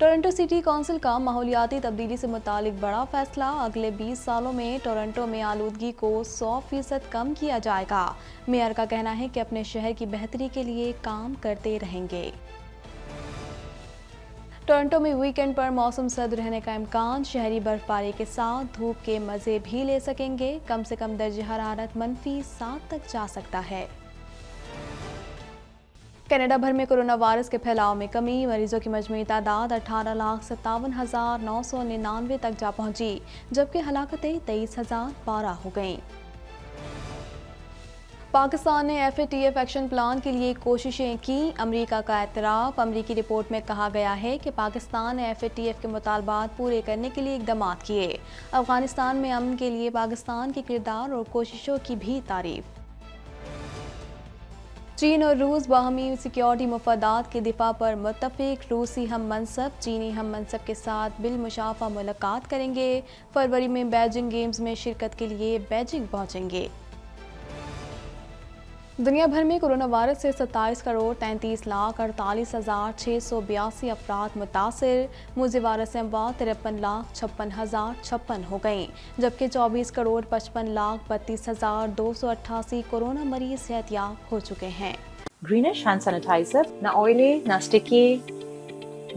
Toronto city council का माहौलियाती तब्दीली से मुतालिक बड़ा फैसला अगले 20 सालों में टोरंटो में आलूदगी को 100 फीसद कम किया जाएगा मेयर का कहना है कि अपने शहर की बेहतरी के लिए काम करते रहेंगे टोरंटो में वीकेंड पर मौसम सर्द रहने का इम्कान शहरी बर्फबारी के साथ धूप के मज़े भी ले सकेंगे कम से कम दर्ज हरारत मनफी सात तक जा सकता है कनाडा भर में कोरोना वायरस के फैलाव में कमी मरीजों की मजमू तादाद अठारह लाख सत्तावन हज़ार नौ सौ निन्यानवे तक जा पहुंची जबकि हलाकतें तेईस हज़ार बारह हो गईं पाकिस्तान ने F A T F action plan के लिए कोशिशें की अमेरिका का एतराफ़ अमरीकी रिपोर्ट में कहा गया है कि पाकिस्तान ने एफ ए टी एफ के मुतालबात पूरे करने के लिए इकदाम किए अफगानिस्तान में अमन के लिए पाकिस्तान के किरदार और कोशिशों की भी तारीफ़ चीन और रूस बाहमी सिक्योरिटी मफादात के दिफा पर मुतफ़ रूसी हम मनसब चीनी हम मनसब के साथ बिलमुशाफा मुलाकात करेंगे फरवरी में बैजिंग गेम्स में शिरकत के लिए बैजिंग पहुँचेंगे दुनिया भर में कोरोना वायरस से 27 करोड़ तैंतीस लाख अड़तालीस हज़ार छः सौ बयासी अफराद मुतासर मुझे वायरस से अमवात तिरपन लाख छप्पन हज़ार छप्पन हो गई जबकि 24 करोड़ पचपन लाख बत्तीस हज़ार दो सौ अट्ठासी कोरोना मरीज सेहतियाब हो चुके हैं ग्रीनिश हैंड सैनिटाइजर ना ऑयली ना स्टिकी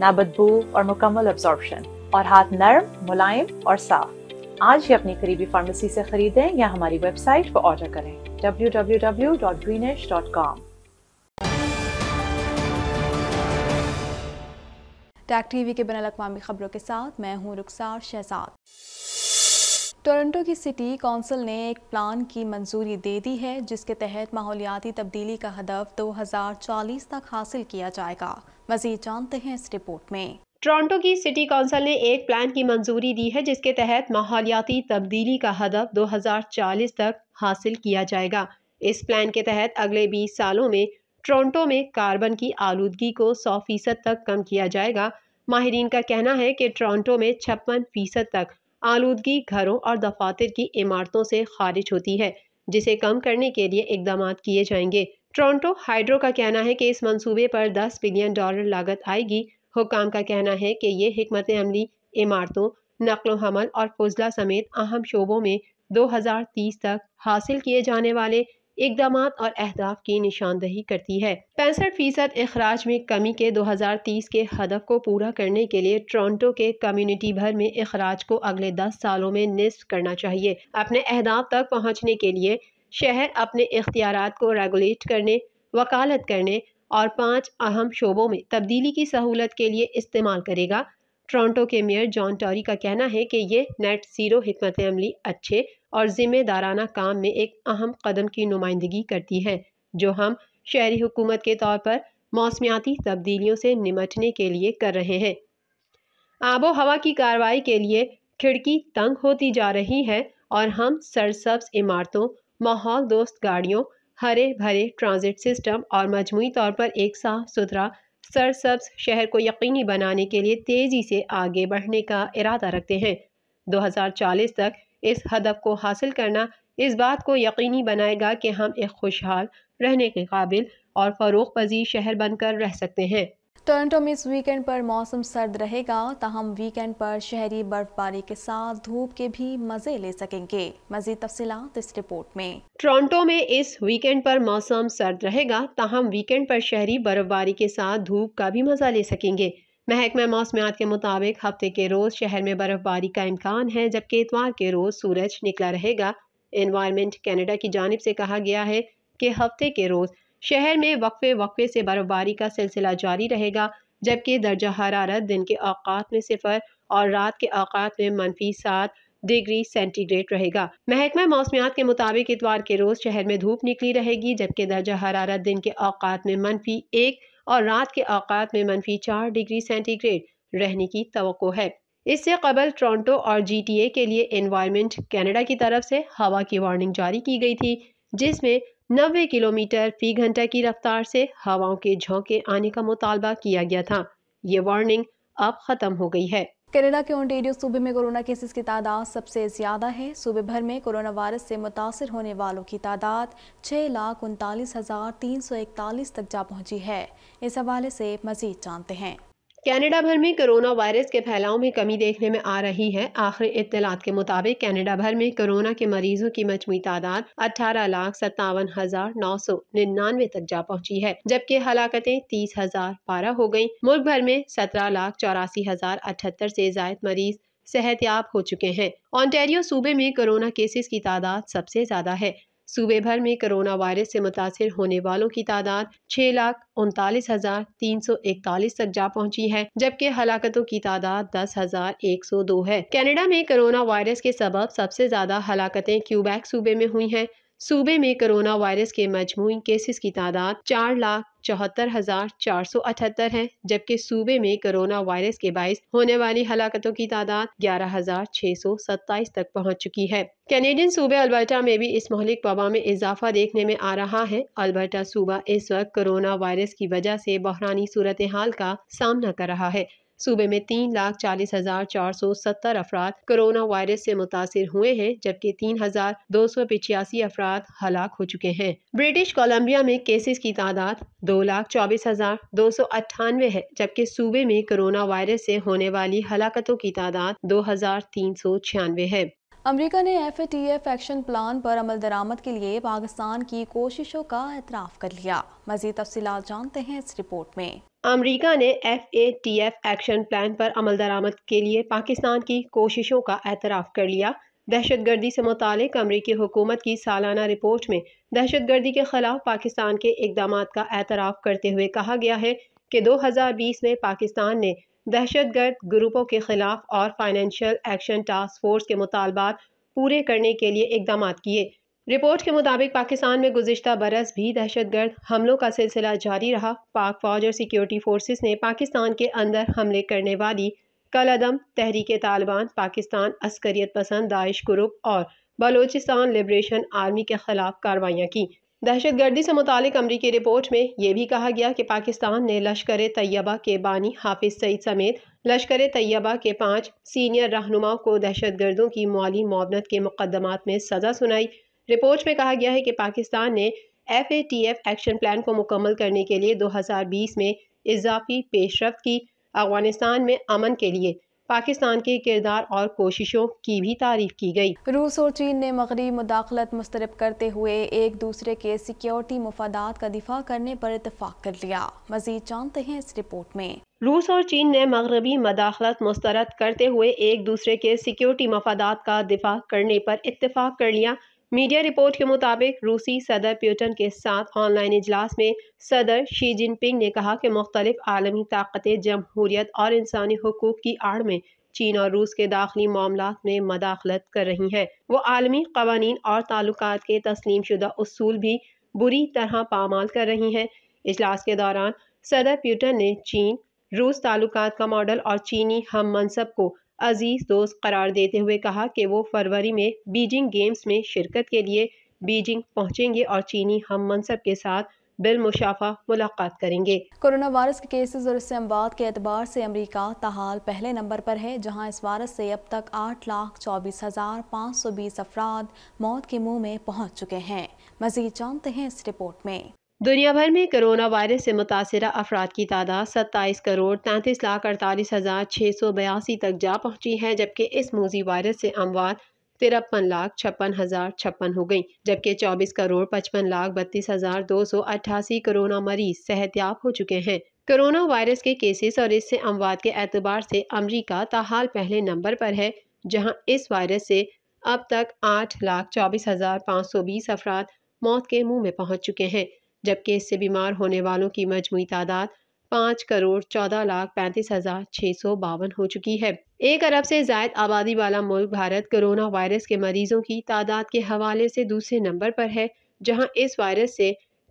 ना बदबू और मुकम्मल ऑब्जॉर्बशन और हाथ नर्म मुलायम और साफ आज ही अपनी करीबी फार्मेसी से खरीदें या हमारी वेबसाइट पर ऑर्डर करें www.greenish.com टैक टीवी के बैन अवी खबरों के साथ मैं हूं रुखसार शहजाद टोरंटो की सिटी काउंसिल ने एक प्लान की मंजूरी दे दी है जिसके तहत माहौलियाती तब्दीली का हदफ 2040 तक हासिल किया जाएगा मजीद जानते हैं इस रिपोर्ट में टोरंटो की सिटी काउंसिल ने एक प्लान की मंजूरी दी है जिसके तहत माहौलियाती तब्दीली का हदफ 2040 तक हासिल किया जाएगा इस प्लान के तहत अगले 20 सालों में टोरंटो में कार्बन की आलूदगी को 100 फीसद तक कम किया जाएगा माहरीन का कहना है कि टोरंटो में छप्पन फीसद तक आलूदगी घरों और दफातर की इमारतों से खारिज होती है जिसे कम करने के लिए इकदाम किए जाएंगे टोरंटो हाइड्रो का कहना है कि इस मंसूबे पर 10 बिलियन डॉलर लागत आएगी हुकाम का कहना है कि ये हमत अमली इमारतों नकल हमल और फजला समेत अहम शोबों में 2030 तक हासिल किए जाने वाले इकदाम और अहदाफ की निशानदही करती है पैंसठ फीसद अखराज में कमी के 2030 के हदफ को पूरा करने के लिए टोरंटो के कम्युनिटी भर में अखराज को अगले 10 सालों में निस्फ करना चाहिए अपने अहदाफ तक पहुँचने के लिए शहर अपने इख्तियार को रेगुलेट करने वकालत करने और पाँच अहम शोबों में तब्दीली की सहूलत के लिए इस्तेमाल करेगा टोरंटो के मेयर जॉन टॉरी का कहना है कि ये नेट ज़ीरो हमत अमली अच्छे और ज़िम्मेदाराना काम में एक अहम कदम की नुमाइंदगी करती है जो हम शहरी हुकूमत के तौर पर मौसमियाती तब्दीलियों से निमटने के लिए कर रहे हैं आबो हवा की कार्रवाई के लिए खिड़की तंग होती जा रही है और हम सरसब्स इमारतों माहौल दोस्त गाड़ियों हरे भरे ट्रांजिट सिस्टम और मजमू तौर पर एक साफ सुथरा सरसब्स शहर को यकीनी बनाने के लिए तेज़ी से आगे बढ़ने का इरादा रखते हैं 2040 तक इस हदफ को हासिल करना इस बात को यकीनी बनाएगा कि हम एक खुशहाल रहने के काबिल और फरोख पजी शहर बनकर रह सकते हैं टोरंटो में इस वीकेंड पर मौसम सर्द रहेगा तहम वीकेंड पर शहरी बर्फबारी के साथ धूप के भी मजे ले सकेंगे मजीद तफसीत इस रिपोर्ट में टोरंटो में इस वीकेंड पर मौसम सर्द रहेगा तहम वीकेंड पर शहरी बर्फबारी के साथ धूप का भी मजा ले सकेंगे महकमा मौसमियात के मुताबिक हफ्ते के रोज़ शहर में बर्फबारी का इम्कान है जबकि इतवार के रोज़ सूरज निकला रहेगा इन्वायरमेंट कैनेडा की जानब से कहा गया है कि हफ्ते के रोज़ शहर में वक्फे वक्फे से बर्फबारी का सिलसिला जारी रहेगा जबकि दर्जा हरारत दिन के अवकात में सिफर और रात के अवकात में मनफी सात डिग्री सेंटीग्रेड रहेगा महकमा मौसमियात के मुताबिक इतवार के रोज़ शहर में धूप निकली रहेगी जबकि दर्जा हरारत दिन के अवकात में मनफी एक और रात के अवकात में मनफी चार डिग्री सेंटीग्रेड रहने की तो है इससे कबल टोरंटो और जीटीए के लिए एनवायरनमेंट कनाडा की तरफ से हवा की वार्निंग जारी की गई थी जिसमें 90 किलोमीटर फी घंटा की रफ्तार से हवाओं के झोंके आने का मुतालबा किया गया था ये वार्निंग अब ख़त्म हो गई है कनाडा के ओंटेरियो सूबे में कोरोना केसेस की तादाद सबसे ज़्यादा है सूबे भर में कोरोना वायरस से मुतासर होने वालों की तादाद छः लाख उनतालीस हज़ार तीन सौ इकतालीस तक जा पहुंची है इस हवाले से मज़ीद जानते हैं कनाडा भर में कोरोना वायरस के फैलाव में कमी देखने में आ रही है आखिरी इतलात के मुताबिक कनाडा भर में कोरोना के मरीजों की मजमू तादाद अठारह लाख सत्तावन हजार नौ सौ निन्यानवे तक जा पहुंची है जबकि हलाकतें तीस हजार बारह हो गयी मुल्क भर में सत्रह लाख चौरासी हजार अठहत्तर से जायद मरीज सेहतियाब हो चुके हैं ऑन्टेरियो सूबे में कोरोना केसेस की तादाद सबसे ज्यादा है सूबे भर में कोरोना वायरस से मुतासर होने वालों की तादाद छह लाख उनतालीस हजार तीन सौ इकतालीस तक जा पहुँची है जबकि हलाकतों की तादाद दस हजार एक सौ दो है कैनेडा में कोरोना वायरस के सबब सबसे ज्यादा हलाकतें क्यूबैक सूबे में हुई हैं सूबे में कोरोना वायरस के मजमू केसेस की तादाद चार लाख चौहत्तर हजार चार सौ अठहत्तर है जबकि सूबे में कोरोना वायरस के बायस होने वाली हलाकतों की तादाद ग्यारह हजार छह सौ सत्ताईस तक पहुँच चुकी है कैनेडियन सूबे अल्बर्टा में भी इस मोहलिक वबा में इजाफा देखने में आ रहा है अल्बर्टा सूबा इस वक्त कोरोना वायरस की वजह से बहरानी सूरत हाल का सामना कर रहा है सूबे में तीन लाख चालीस हजार चार सौ सत्तर अफराद कोरोना वायरस से मुतासर हुए हैं जबकि तीन हजार दो सौ पिचासी अफराद हलाक हो चुके हैं ब्रिटिश कोलम्बिया में केसेस की तादाद दो लाख चौबीस हजार दो सौ अट्ठानवे है जबकि सूबे में कोरोना वायरस से होने वाली हलाकतों की तादाद दो हजार तीन सौ छियानवे है अमरीका ने एफ एक्शन प्लान पर अमल दरामद के लिए पाकिस्तान की कोशिशों का एतराफ़ कर लिया मजीद तफसी जानते हैं इस रिपोर्ट में अमरीका ने F A T F action plan पर अमल दरामद के लिए पाकिस्तान की कोशिशों का एतराफ़ कर लिया दहशतगर्दी से मुतल अमरीकी हुकूमत की सालाना रिपोर्ट में दहशतगर्दी के खिलाफ पाकिस्तान के इकदाम का एतराफ़ करते हुए कहा गया है कि 2020 में पाकिस्तान ने दहशतगर्द ग्रुपों के खिलाफ और फाइनेंशियल एक्शन टास्क फोर्स के मुतालबात पूरे करने के लिए इकदाम किए रिपोर्ट के मुताबिक पाकिस्तान में गुजशत बरस भी दहशतगर्द हमलों का सिलसिला जारी रहा पाक फौज और सिक्योरिटी फोर्सेस ने पाकिस्तान के अंदर हमले करने वाली कलदम तहरीक तालिबान पाकिस्तान अस्करियत पसंद दाइश ग्रुप और बलोचिस्तान लिब्रेशन आर्मी के खिलाफ कार्रवाइयाँ की दहशतगर्दी से मुतक अमरीकी रिपोर्ट में यह भी कहा गया कि पाकिस्तान ने लश्कर तैयबा के बानी हाफिज सईद समेत लश्कर तैयबा के पाँच सीनियर रहनुमाओं को दहशतगर्दों की माली मुआवनत के मुकदमात में सज़ा सुनाई रिपोर्ट में कहा गया है कि पाकिस्तान ने एफ एक्शन प्लान को मुकम्मल करने के लिए 2020 में इजाफी पेशरफ की अफगानिस्तान में अमन के लिए पाकिस्तान के किरदार और कोशिशों की भी तारीफ की गई रूस और चीन ने मगरबी मुदाखलत मुस्तरद करते हुए एक दूसरे के सिक्योरिटी मफादात का दिफा करने पर इतफाक कर लिया मजीद जानते हैं इस रिपोर्ट में रूस और चीन ने मगरबी मदाखलत मुस्तरद करते हुए एक दूसरे के सिक्योरिटी मफादात का दिफा करने पर इतफाक कर लिया मीडिया रिपोर्ट के मुताबिक रूसी सदर प्यूटन के साथ ऑनलाइन इजलास में सदर शी जिनपिंग ने कहा कि मुख्तलिफ आलमी ताकतें जमहूरियत और इंसानी हकूक़ की आड़ में चीन और रूस के दाखिली मामला में मदाखलत कर रही हैं वो आलमी कवानीन और ताल्लुक के तस्लीम शुदा असूल भी बुरी तरह पामाल कर रही हैं इजलास के दौरान सदर प्यूटन ने चीन रूस ताल्लुक का मॉडल और चीनी हम मनसब को अजीज़ दोस्त करार देते हुए कहा कि वो फरवरी में बीजिंग गेम्स में शिरकत के लिए बीजिंग पहुंचेंगे और चीनी हम मनसब के साथ बिलमुशाफा मुलाकात करेंगे कोरोना वायरस के केसेस और इससे अमवाद के एतबार से अमरीका तहाल पहले नंबर पर है जहां इस वायरस से अब तक आठ लाख चौबीस हज़ार पाँच सौ बीस अफराद मौत के मुंह में पहुंच चुके हैं मजीद जानते हैं इस रिपोर्ट में दुनिया भर में कोरोना वायरस से मुतासर अफराद की तादाद सत्ताईस करोड़ तैंतीस लाख अड़तालीस हज़ार छः सौ बयासी तक जा पहुंची है जबकि इस मोजी वायरस से अमवात तिरपन लाख छप्पन हज़ार छप्पन हो गई जबकि चौबीस करोड़ पचपन लाख बत्तीस हज़ार दो सौ अट्ठासी कोरोना मरीज सेहतियाब हो चुके हैं कोरोना वायरस के केसेस और इससे अमवात के एतबार से अमरीका ताहाल पहले नंबर पर है जहाँ इस वायरस से अब तक आठ लाख चौबीस हज़ार पाँच सौ बीस अफराद मौत के मुँह में पहुँच चुके हैं जबकि इससे बीमार होने वालों की मजमू तादाद पाँच करोड़ चौदह लाख पैंतीस हज़ार छः सौ बावन हो चुकी है एक अरब से जायद आबादी वाला मुल्क भारत कोरोना वायरस के मरीजों की तादाद के हवाले से दूसरे नंबर पर है जहां इस वायरस से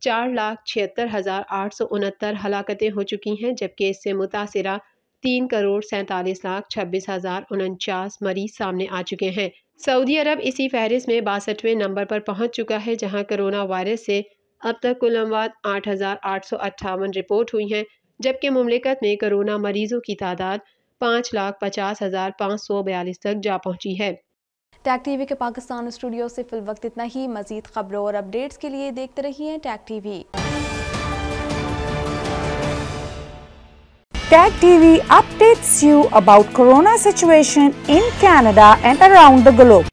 चार लाख छिहत्तर हज़ार आठ सौ उनहत्तर हलाकतें हो चुकी हैं जबकि इससे मुतासरा तीन करोड़ सैंतालीस लाख छब्बीस हज़ार उनचास मरीज सामने आ चुके हैं सऊदी अरब इसी फहरिस्त में बासठवें नंबर पर पहुंच चुका है जहां कोरोना वायरस से अब तक कुल अमवात आठ हज़ार आठ सौ अट्ठावन रिपोर्ट हुई हैं जबकि ममलिकत में कोरोना मरीजों की तादाद पाँच लाख पचास हज़ार पाँच सौ बयालीस तक जा पहुँची है टैक टीवी के पाकिस्तान स्टूडियो से फिल वक्त इतना ही मजीद खबरों और अपडेट्स के लिए देखते रहिए Tag TV Tag TV updates you about corona situation in Canada and around the globe.